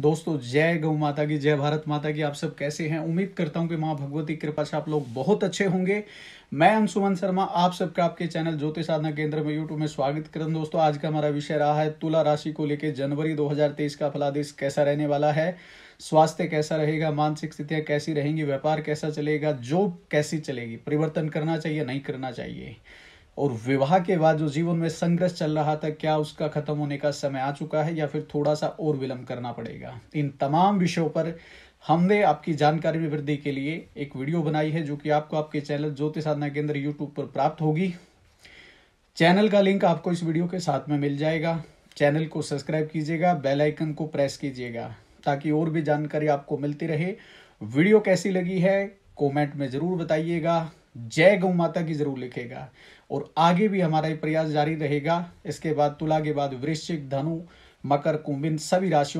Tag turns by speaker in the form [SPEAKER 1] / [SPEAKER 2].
[SPEAKER 1] दोस्तों जय गौ माता की जय भारत माता की आप सब कैसे हैं उम्मीद करता हूं कि मां भगवती कृपा से आप लोग बहुत अच्छे होंगे मैं अंशुमन शर्मा आप सबका आपके चैनल ज्योतिष साधना केंद्र में यूट्यूब में स्वागत कर दोस्तों आज का हमारा विषय रहा है तुला राशि को लेकर जनवरी 2023 का फलादेश कैसा रहने वाला है स्वास्थ्य कैसा रहेगा मानसिक स्थितियां कैसी रहेंगी व्यापार कैसा चलेगा जॉब कैसी चलेगी परिवर्तन करना चाहिए नहीं करना चाहिए और विवाह के बाद जो जीवन में संघर्ष चल रहा था क्या उसका खत्म होने का समय आ चुका है या फिर थोड़ा सा और विलंब करना पड़ेगा इन तमाम विषयों पर हमने आपकी जानकारी में वृद्धि के लिए एक वीडियो बनाई है जो कि आपको आपके चैनल ज्योति साधना केंद्र यूट्यूब पर प्राप्त होगी चैनल का लिंक आपको इस वीडियो के साथ में मिल जाएगा चैनल को सब्सक्राइब कीजिएगा बेल आइकन को प्रेस कीजिएगा ताकि और भी जानकारी आपको मिलती रहे वीडियो कैसी लगी है कमेंट में ज़रूर बताइएगा जय गौ माता की जरूर लिखेगा और आगे भी हमारा ये प्रयास जारी रहेगा इसके बाद तुला के बाद वृश्चिक धनु मकर कुंभिन सभी राशियों